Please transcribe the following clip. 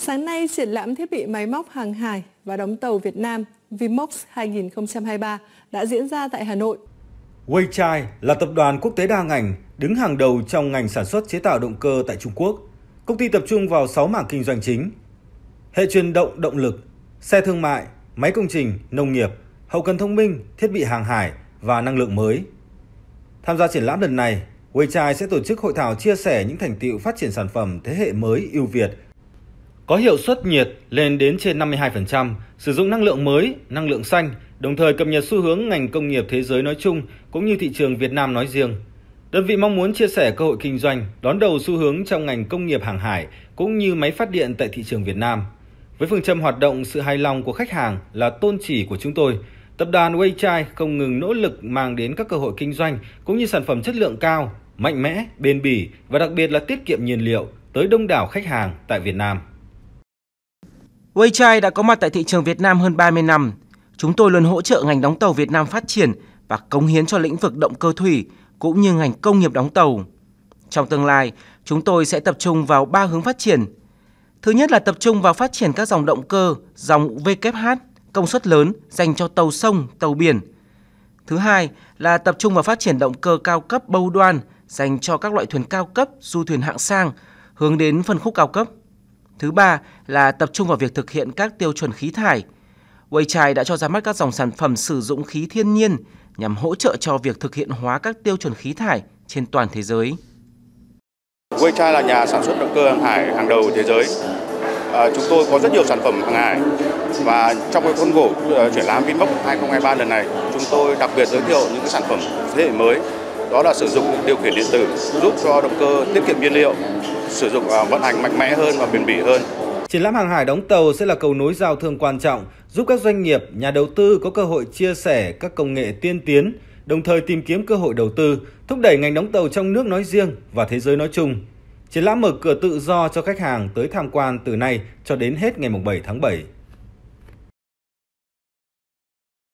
Sáng nay, triển lãm thiết bị máy móc hàng hải và đóng tàu Việt Nam Vimox 2023 đã diễn ra tại Hà Nội. Weichai là tập đoàn quốc tế đa ngành, đứng hàng đầu trong ngành sản xuất chế tạo động cơ tại Trung Quốc. Công ty tập trung vào 6 mảng kinh doanh chính. Hệ truyền động động lực, xe thương mại, máy công trình, nông nghiệp, hậu cần thông minh, thiết bị hàng hải và năng lượng mới. Tham gia triển lãm lần này, Weichai sẽ tổ chức hội thảo chia sẻ những thành tiệu phát triển sản phẩm thế hệ mới ưu việt – có hiệu suất nhiệt lên đến trên 52%, sử dụng năng lượng mới, năng lượng xanh, đồng thời cập nhật xu hướng ngành công nghiệp thế giới nói chung cũng như thị trường Việt Nam nói riêng. Đơn vị mong muốn chia sẻ cơ hội kinh doanh, đón đầu xu hướng trong ngành công nghiệp hàng hải cũng như máy phát điện tại thị trường Việt Nam. Với phương châm hoạt động sự hài lòng của khách hàng là tôn chỉ của chúng tôi, tập đoàn Weichai không ngừng nỗ lực mang đến các cơ hội kinh doanh cũng như sản phẩm chất lượng cao, mạnh mẽ, bền bỉ và đặc biệt là tiết kiệm nhiên liệu tới đông đảo khách hàng tại Việt Nam. Weichai đã có mặt tại thị trường Việt Nam hơn 30 năm. Chúng tôi luôn hỗ trợ ngành đóng tàu Việt Nam phát triển và cống hiến cho lĩnh vực động cơ thủy cũng như ngành công nghiệp đóng tàu. Trong tương lai, chúng tôi sẽ tập trung vào ba hướng phát triển. Thứ nhất là tập trung vào phát triển các dòng động cơ, dòng VKH công suất lớn dành cho tàu sông, tàu biển. Thứ hai là tập trung vào phát triển động cơ cao cấp bâu đoan dành cho các loại thuyền cao cấp, du thuyền hạng sang, hướng đến phân khúc cao cấp. Thứ ba là tập trung vào việc thực hiện các tiêu chuẩn khí thải. Weichai đã cho ra mắt các dòng sản phẩm sử dụng khí thiên nhiên nhằm hỗ trợ cho việc thực hiện hóa các tiêu chuẩn khí thải trên toàn thế giới. Weichai là nhà sản xuất động cơ hàng hải hàng đầu thế giới. À, chúng tôi có rất nhiều sản phẩm hàng hải và trong cái khuôn khổ uh, triển lãm Vinmec 2023 lần này, chúng tôi đặc biệt giới thiệu những cái sản phẩm thế hệ mới đó là sử dụng điều khiển điện tử giúp cho động cơ tiết kiệm nhiên liệu, sử dụng à, vận hành mạnh mẽ hơn và bền bỉ hơn. Triển lãm hàng hải đóng tàu sẽ là cầu nối giao thương quan trọng, giúp các doanh nghiệp, nhà đầu tư có cơ hội chia sẻ các công nghệ tiên tiến, đồng thời tìm kiếm cơ hội đầu tư, thúc đẩy ngành đóng tàu trong nước nói riêng và thế giới nói chung. Triển lãm mở cửa tự do cho khách hàng tới tham quan từ nay cho đến hết ngày 7 tháng 7.